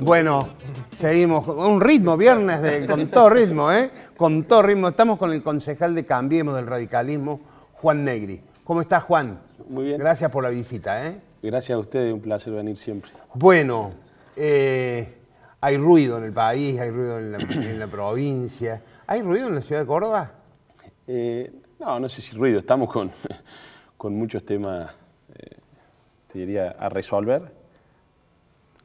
Bueno, seguimos con un ritmo, viernes de, con todo ritmo, ¿eh? Con todo ritmo. Estamos con el concejal de Cambiemos del Radicalismo, Juan Negri. ¿Cómo estás Juan? Muy bien. Gracias por la visita, ¿eh? Gracias a ustedes, un placer venir siempre. Bueno, eh, hay ruido en el país, hay ruido en la, provincia. ¿Hay ruido en la ciudad de Córdoba? Eh, no, no sé si ruido. Estamos con, con muchos temas, eh, te diría, a resolver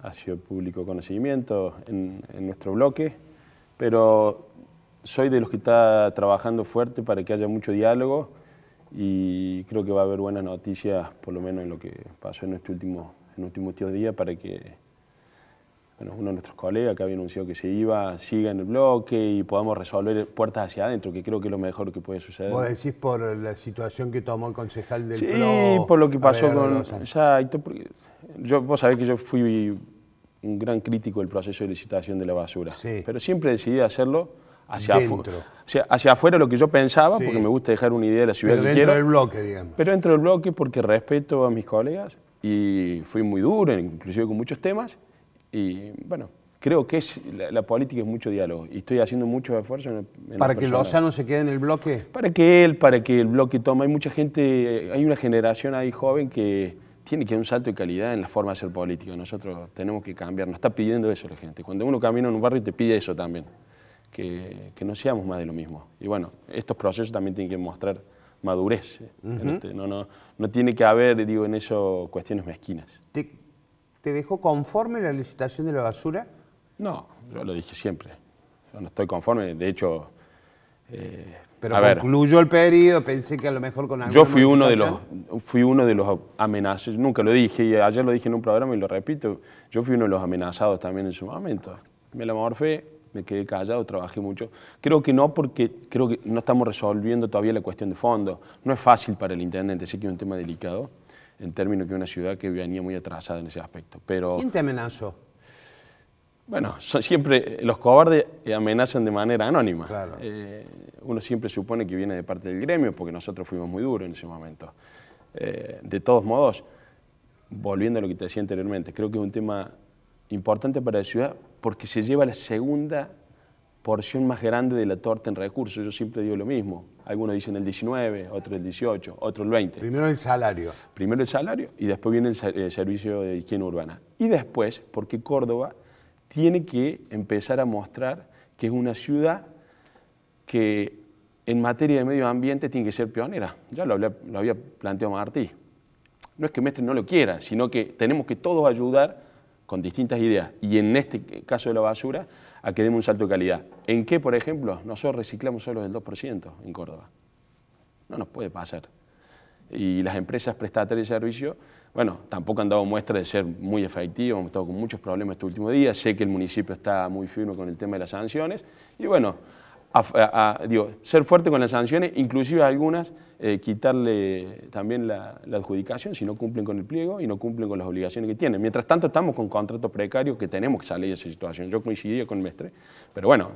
ha sido público conocimiento en, nuestro bloque, pero soy de los que está trabajando fuerte para que haya mucho diálogo y creo que va a haber buenas noticias, por lo menos en lo que pasó en este último, en últimos días, para que bueno, uno de nuestros colegas que había anunciado que se iba siga en el bloque y podamos resolver puertas hacia adentro, que creo que es lo mejor que puede suceder. ¿Vos decís por la situación que tomó el concejal del Sí, por lo que pasó con... Ya, yo, vos sabés que yo fui un gran crítico del proceso de licitación de la basura, pero siempre decidí hacerlo hacia afuera. O sea, hacia afuera lo que yo pensaba, porque me gusta dejar una idea de la ciudad pero dentro del bloque, digamos. Pero dentro del bloque porque respeto a mis colegas y fui muy duro, inclusive con muchos temas, y bueno, creo que es, la, política es mucho diálogo y estoy haciendo mucho esfuerzo En, en ¿Para que no se quede en el bloque? Para que él, para que el bloque tome. Hay mucha gente, hay una generación ahí joven que tiene que haber un salto de calidad en la forma de ser político. Nosotros tenemos que cambiar, nos está pidiendo eso la gente. Cuando uno camina en un barrio te pide eso también, que, no seamos más de lo mismo. Y bueno, estos procesos también tienen que mostrar madurez. ¿eh? Este, no, no, no tiene que haber, digo, en eso cuestiones mezquinas. ¿Te, ¿Te dejó conforme la licitación de la basura? No, yo lo dije siempre. Yo no estoy conforme. De hecho, eh, pero a concluyó el periodo, pensé que a lo mejor con Yo fui uno, de los, fui uno de los amenazados, nunca lo dije, y ayer lo dije en un programa y lo repito, yo fui uno de los amenazados también en su momento. Me la morfé, me quedé callado, trabajé mucho. Creo que no porque creo que no estamos resolviendo todavía la cuestión de fondo. No es fácil para el intendente, sé que es un tema delicado, en términos que una ciudad que venía muy atrasada en ese aspecto. Pero, ¿Quién te amenazó? Bueno, siempre eh, los cobardes eh, amenazan de manera anónima. Eh, uno siempre supone que viene de parte del gremio porque nosotros fuimos muy duros en ese momento. de todos modos, volviendo a lo que te decía anteriormente, creo que es un tema importante para la ciudad porque se lleva la segunda porción más grande de la torta en recursos. Yo siempre digo lo mismo. Algunos dicen el 19, otros el 18, otros el 20. Primero el salario. Primero el salario y después viene el, el servicio de higiene urbana. Y después, porque Córdoba tiene que empezar a mostrar que es una ciudad que en materia de medio ambiente tiene que ser pionera. Ya lo, había planteado Martí. No es que Mestre no lo quiera, sino que tenemos que todos ayudar con distintas ideas. Y en este caso de la basura, a que demos un salto de calidad. ¿En qué, por ejemplo? Nosotros reciclamos solo el 2% en Córdoba. No nos puede pasar y las empresas prestatarias de servicio, bueno, tampoco han dado muestra de ser muy efectivos, hemos estado con muchos problemas este último día, sé que el municipio está muy firme con el tema de las sanciones, y bueno, digo, ser fuerte con las sanciones, inclusive algunas eh, quitarle también la, adjudicación si no cumplen con el pliego y no cumplen con las obligaciones que tienen. Mientras tanto estamos con contratos precarios que tenemos que salir de esa situación. Yo coincidía con el Mestre, pero bueno,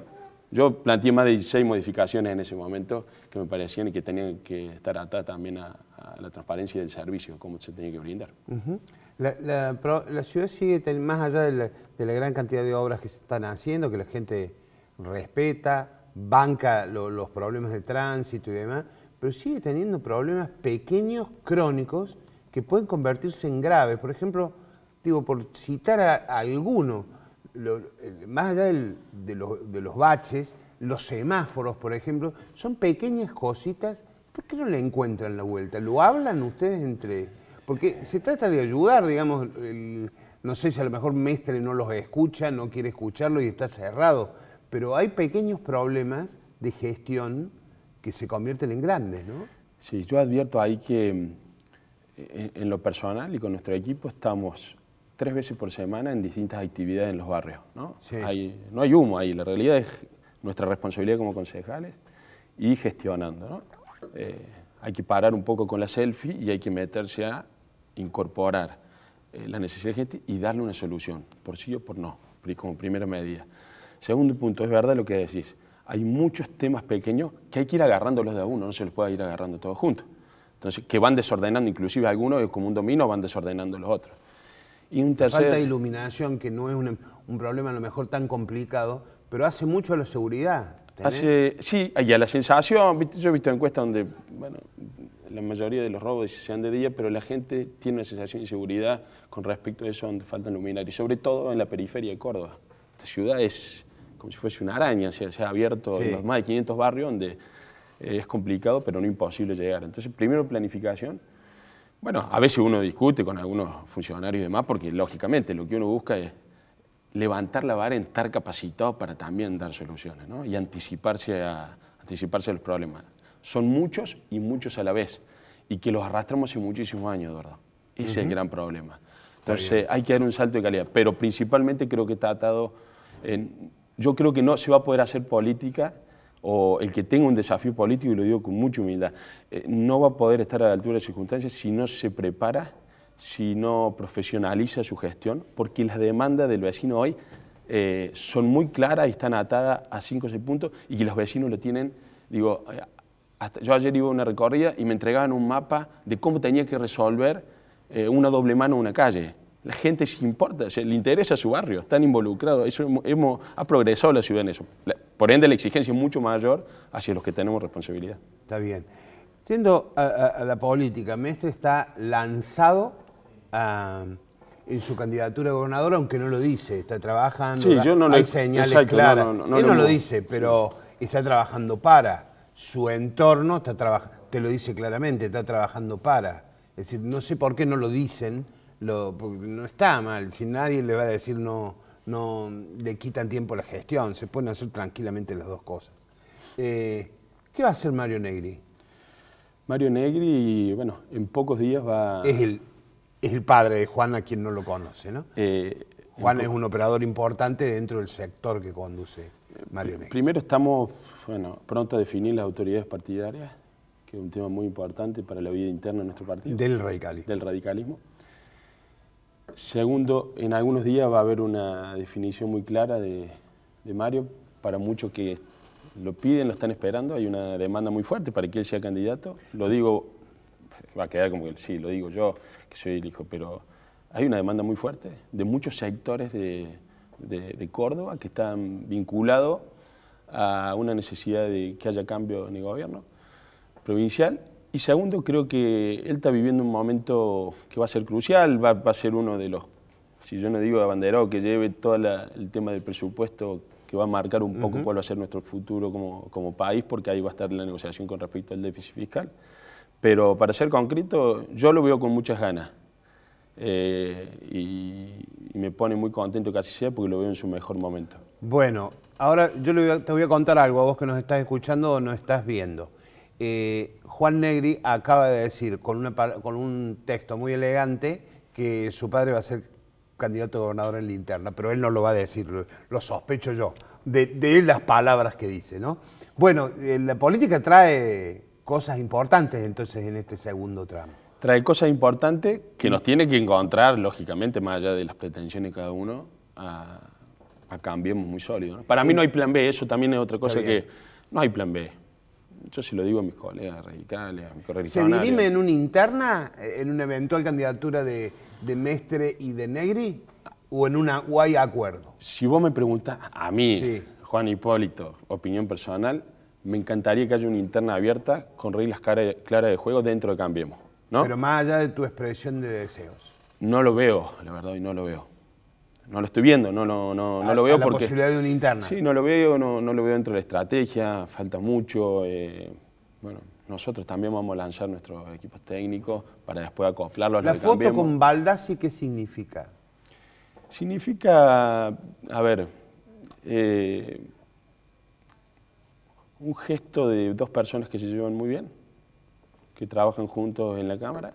yo planteé más de 16 modificaciones en ese momento que me parecían y que tenían que estar atadas también a, la transparencia del servicio, cómo se tenía que brindar. la, ciudad sigue más allá de la, gran cantidad de obras que se están haciendo, que la gente respeta, banca los problemas de tránsito y demás, pero sigue teniendo problemas pequeños, crónicos, que pueden convertirse en graves. Por ejemplo, digo, por citar a alguno, más allá de, los, baches, los semáforos, por ejemplo, son pequeñas cositas. ¿Por qué no le encuentran la vuelta? ¿Lo hablan ustedes entre...? Porque se trata de ayudar, digamos, no sé si a lo mejor Mestre no los escucha, no quiere escucharlo y está cerrado, pero hay pequeños problemas de gestión que se convierten en grandes, ¿no? Sí, yo advierto ahí que eh, en lo personal y con nuestro equipo estamos tres veces por semana en distintas actividades en los barrios. ¿no? Hay, no hay humo ahí, la realidad es nuestra responsabilidad como concejales y gestionando. Eh, hay que parar un poco con la selfie y hay que meterse a incorporar eh, la necesidad de gente y darle una solución, por sí o por no, como primera medida. Segundo punto, es verdad lo que decís, hay muchos temas pequeños que hay que ir agarrando los de a uno, no se los puede ir agarrando todos juntos. Entonces, que van desordenando, inclusive algunos como un domino van desordenando los otros. Y un tercer... Falta de iluminación, que no es un, un, problema a lo mejor tan complicado, pero hace mucho a la seguridad. Hace, sí, y a la sensación, yo he visto encuestas donde, bueno, la mayoría de los robos se han de día, pero la gente tiene una sensación de inseguridad con respecto a eso donde falta iluminar y sobre todo en la periferia de Córdoba. Esta ciudad es como si fuese una araña, se ha abierto los más de 500 barrios donde eh, es complicado, pero no imposible llegar. Entonces, primero planificación, bueno, a veces uno discute con algunos funcionarios y demás, porque lógicamente lo que uno busca es levantar la vara en estar capacitado para también dar soluciones ¿no? y anticiparse a, anticiparse los problemas. Son muchos y muchos a la vez, y que los arrastramos hace muchísimos años, Eduardo. Ese es el gran problema. Entonces hay que dar un salto de calidad, pero principalmente creo que está atado en... Yo creo que no se va a poder hacer política o el que tenga un desafío político, y lo digo con mucha humildad, eh, no va a poder estar a la altura de las circunstancias si no se prepara, si no profesionaliza su gestión, porque las demandas del vecino hoy eh, son muy claras y están atadas a cinco o seis puntos y que los vecinos lo tienen, digo, eh, hasta, yo ayer iba a una recorrida y me entregaban un mapa de cómo tenía que resolver una doble mano en una calle. La gente se importa, le interesa su barrio, están involucrados, eso hemos, ha progresado la ciudad en eso. Por ende, la exigencia es mucho mayor hacia los que tenemos responsabilidad. Está bien. Siendo a, la política, Mestre está lanzado ah, en su candidatura a gobernador, aunque no lo dice, está trabajando, sí, yo no hay señales claras. No, no lo, dice, pero está trabajando para. Su entorno te lo dice claramente, está trabajando para. Es decir, no sé por qué no lo dicen, lo, no está mal, si nadie le va a decir no no le quitan tiempo la gestión, se pueden hacer tranquilamente las dos cosas. Eh, ¿Qué va a hacer Mario Negri? Mario Negri, bueno, en pocos días va... Es el, es el padre de Juan a quien no lo conoce, ¿no? Eh, Juan es un operador importante dentro del sector que conduce Mario Negri. Primero estamos, bueno, pronto a definir las autoridades partidarias, que es un tema muy importante para la vida interna de nuestro partido. Del radicalismo. Del radicalismo. Segundo, en algunos días va a haber una definición muy clara de, Mario para muchos que lo piden, lo están esperando, hay una demanda muy fuerte para que él sea candidato. Lo digo, va a quedar como que sí, lo digo yo, que soy el hijo, pero hay una demanda muy fuerte de muchos sectores de Córdoba que están vinculados a una necesidad de que haya cambio en el gobierno provincial y segundo, creo que él está viviendo un momento que va a ser crucial, va, a ser uno de los, si yo no digo abanderado, que lleve todo el tema del presupuesto que va a marcar un poco cuál va a ser nuestro futuro como, país, porque ahí va a estar la negociación con respecto al déficit fiscal. Pero para ser concreto, yo lo veo con muchas ganas. Eh, y, me pone muy contento que así sea porque lo veo en su mejor momento. Bueno, ahora yo te voy a contar algo a vos que nos estás escuchando o nos estás viendo. Eh, Juan Negri acaba de decir con, una, con un texto muy elegante que su padre va a ser candidato a gobernador en linterna, pero él no lo va a decir, lo, sospecho yo, de, las palabras que dice, ¿no? Bueno, eh, la política trae cosas importantes entonces en este segundo tramo. Trae cosas importantes que nos tiene que encontrar, lógicamente, más allá de las pretensiones de cada uno, a, a cambiemos muy sólidos. Para mí no hay plan B, eso también es otra cosa que no hay plan B yo sí lo digo a mis colegas radicales, a mis colegas ¿Se dirime en una interna, eh, en una eventual candidatura de, Mestre y de Negri? ¿O en una hay acuerdo? Si vos me preguntás a mí, Juan Hipólito, opinión personal, me encantaría que haya una interna abierta con reglas claras de juego dentro de Cambiemos. ¿no? Pero más allá de tu expresión de deseos. No lo veo, la verdad, y no lo veo no lo estoy viendo, no, no, no, no lo veo a la porque... posibilidad de una interna. Sí, no lo veo, no, no lo veo dentro de la estrategia, falta mucho. Eh, bueno, nosotros también vamos a lanzar nuestros equipos técnicos para después acoplarlos. ¿La a ¿La foto con Baldassi qué significa? Significa, a ver, eh, un gesto de dos personas que se llevan muy bien, que trabajan juntos en la cámara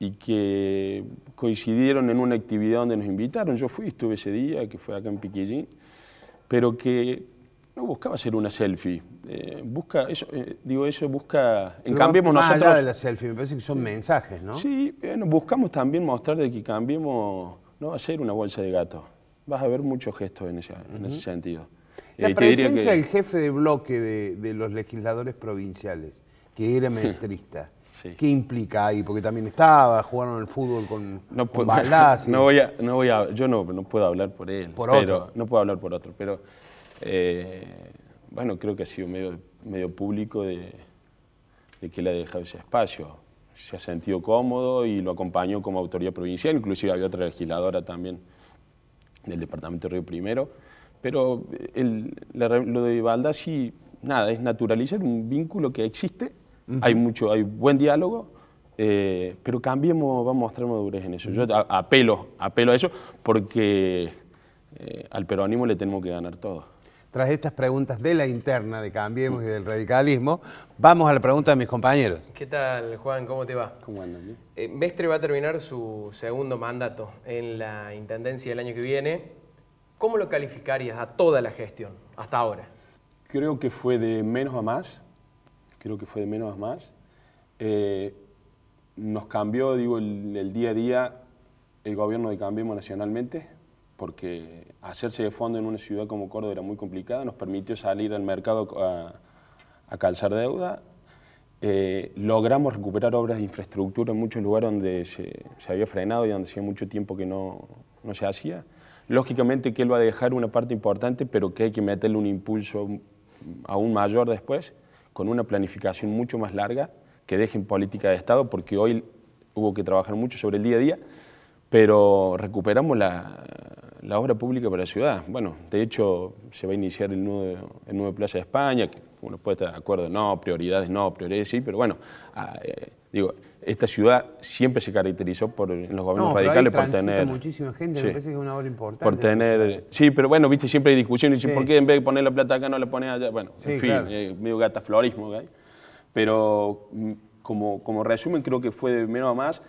y que coincidieron en una actividad donde nos invitaron. Yo fui, estuve ese día, que fue acá en Piquillín, pero que no buscaba hacer una selfie. Eh, busca, eso, eh, digo, eso busca. En cambiemos más Allá de la selfie, me parece que son mensajes, ¿no? Sí, buscamos también mostrar de que cambiemos, no a hacer una bolsa de gato. Vas a ver muchos gestos en ese, en ese sentido. La eh, presencia del jefe de bloque de, de los legisladores provinciales, que era maestrista. ¿Qué implica ahí? Porque también estaba, jugaron el fútbol con, no No voy a, no voy a, yo no, no puedo hablar por él. Por otro. No puedo hablar por otro, pero eh, bueno, creo que ha sido medio, medio público de, que le ha dejado ese espacio. Se ha sentido cómodo y lo acompañó como autoridad provincial, inclusive había otra legisladora también del departamento de Río Primero. Pero el, lo de y nada, es naturalizar un vínculo que existe hay mucho, hay buen diálogo, eh, pero cambiemos, vamos a mostrar madurez en eso. Yo apelo, apelo a eso porque eh, al peronismo le tenemos que ganar todo. Tras estas preguntas de la interna de Cambiemos y del radicalismo, vamos a la pregunta de mis compañeros. ¿Qué tal, Juan? ¿Cómo te va? ¿Cómo andan? Eh, Mestre va a terminar su segundo mandato en la Intendencia el año que viene. ¿Cómo lo calificarías a toda la gestión hasta ahora? Creo que fue de menos a más creo que fue de menos a más. Eh, nos cambió, digo, el, día a día el gobierno de Cambiemos nacionalmente, porque hacerse de fondo en una ciudad como Córdoba era muy complicada, nos permitió salir al mercado a, calzar deuda. Eh, logramos recuperar obras de infraestructura en muchos lugares donde se, había frenado y donde hacía mucho tiempo que no, no se hacía. Lógicamente que él va a dejar una parte importante, pero que hay que meterle un impulso aún mayor después con una planificación mucho más larga, que dejen política de Estado, porque hoy hubo que trabajar mucho sobre el día a día, pero recuperamos la, obra pública para la ciudad. Bueno, de hecho, se va a iniciar el nuevo, el nuevo Plaza de España, que uno puede estar de acuerdo, no, prioridades no, prioridades sí, pero bueno, ah, eh, Digo, esta ciudad siempre se caracterizó por en los gobiernos radicales pero ahí por tener muchísima gente sí. me parece que es una obra importante por tener sí pero bueno viste siempre hay discusiones sí. por qué en vez de poner la plata acá no la pones allá bueno en fin eh, medio gata florismo pero mm, como, como resumen creo que fue de menos a más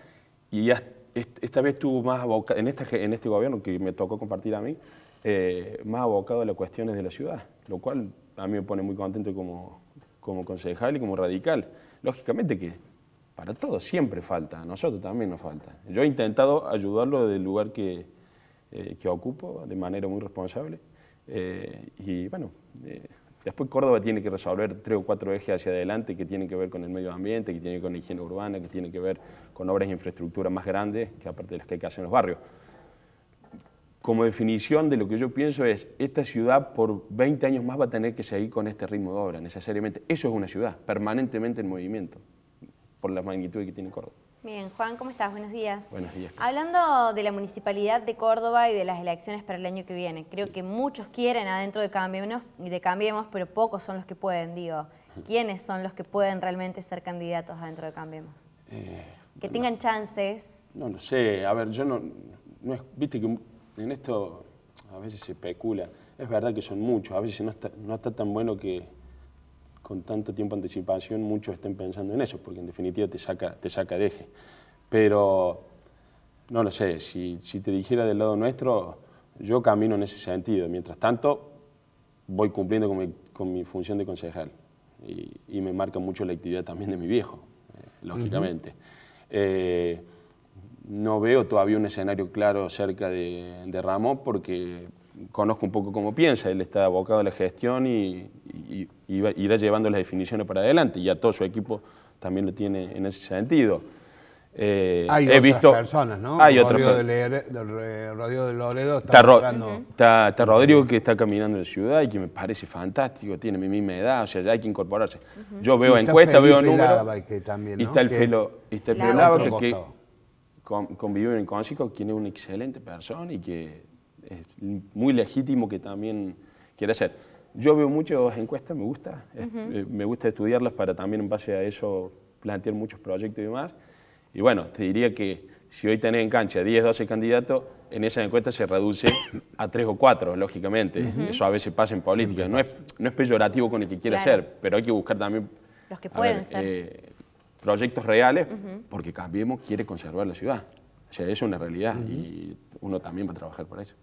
y ya esta vez estuvo más abocado, en, esta, en este gobierno que me tocó compartir a mí eh, más abocado a las cuestiones de la ciudad lo cual a mí me pone muy contento como como concejal y como radical lógicamente que para todos siempre falta, a nosotros también nos falta. Yo he intentado ayudarlo del lugar que, eh, ocupo de manera muy responsable eh, y bueno, eh, después Córdoba tiene que resolver tres o cuatro ejes hacia adelante que tienen que ver con el medio ambiente, que tienen que ver con la higiene urbana, que tienen que ver con obras de infraestructura más grandes que aparte de las que hay que hacer en los barrios. Como definición de lo que yo pienso es, esta ciudad por 20 años más va a tener que seguir con este ritmo de obra, necesariamente. Eso es una ciudad, permanentemente en movimiento por la magnitud que tiene Córdoba. Bien, Juan, ¿cómo estás? Buenos días. Buenos días. Hablando de la Municipalidad de Córdoba y de las elecciones para el año que viene, creo que muchos quieren adentro de Cambiemos, de Cambiemos, pero pocos son los que pueden, digo. ¿Quiénes son los que pueden realmente ser candidatos adentro de Cambiemos? Eh, que tengan chances. No lo no sé, a ver, yo no, es, viste que en esto a veces se especula. Es verdad que son muchos, a veces no está, no está tan bueno que con tanto tiempo de anticipación muchos estén pensando en eso, porque en definitiva te saca, te saca de eje. Pero no lo sé, si, te dijera del lado nuestro, yo camino en ese sentido. Mientras tanto, voy cumpliendo con mi, función de concejal y, me marca mucho la actividad también de mi viejo, eh, lógicamente. Eh, no veo todavía un escenario claro cerca de, de porque conozco un poco cómo piensa, él está abocado a la gestión y, irá llevando las definiciones para adelante y ya todo su equipo también lo tiene en ese sentido. Eh, hay he otras visto, personas, ¿no? Hay otras Rodrigo de Loredo está, está, está, Rodrigo que está caminando en la ciudad y que me parece fantástico, tiene mi misma edad, o sea, ya hay que incorporarse. Yo veo encuestas, veo números. Y está el Felo, está el que, convive en Consico, quien es una excelente persona y que es muy legítimo que también quiera ser... Yo veo muchas encuestas, me gusta, eh, me gusta estudiarlas para también en base a eso plantear muchos proyectos y demás. Y bueno, te diría que si hoy tenés en cancha 10, 12 candidatos, en esa encuesta se reduce a 3 o 4, lógicamente. Eso a veces pasa en política. No es, no es peyorativo con el que quiere hacer pero hay que buscar también Los que pueden eh, proyectos reales, porque Cambiemos quiere conservar la ciudad. O sea, eso es una realidad y uno también va a trabajar por eso.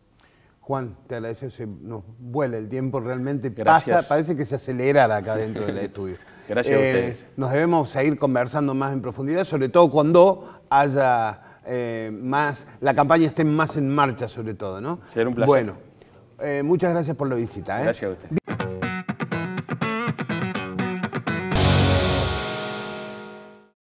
Juan, te agradezco, se nos vuela el tiempo realmente, pasa, parece que se acelera acá dentro del estudio. Gracias a eh, ustedes. Nos debemos seguir conversando más en profundidad, sobre todo cuando haya eh, más, la campaña esté más en marcha sobre todo, ¿no? Será un placer. Bueno, eh, muchas gracias por la visita. Gracias a ustedes.